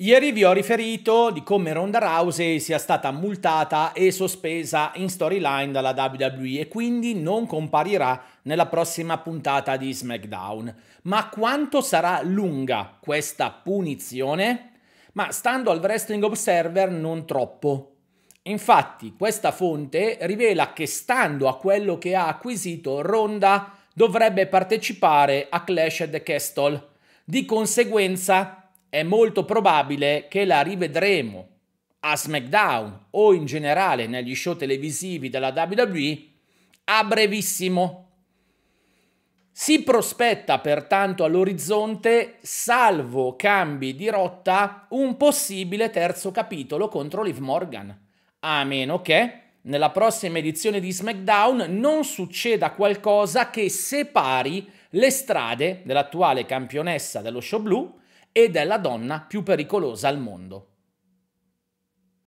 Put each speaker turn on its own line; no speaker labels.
Ieri vi ho riferito di come Ronda Rousey sia stata multata e sospesa in storyline dalla WWE e quindi non comparirà nella prossima puntata di SmackDown. Ma quanto sarà lunga questa punizione? Ma stando al Wrestling Observer non troppo. Infatti questa fonte rivela che stando a quello che ha acquisito Ronda dovrebbe partecipare a Clash at the Castle. Di conseguenza è molto probabile che la rivedremo a SmackDown o in generale negli show televisivi della WWE a brevissimo. Si prospetta pertanto all'orizzonte, salvo cambi di rotta, un possibile terzo capitolo contro Liv Morgan, a meno che nella prossima edizione di SmackDown non succeda qualcosa che separi le strade dell'attuale campionessa dello show blu ed è la donna più pericolosa al mondo.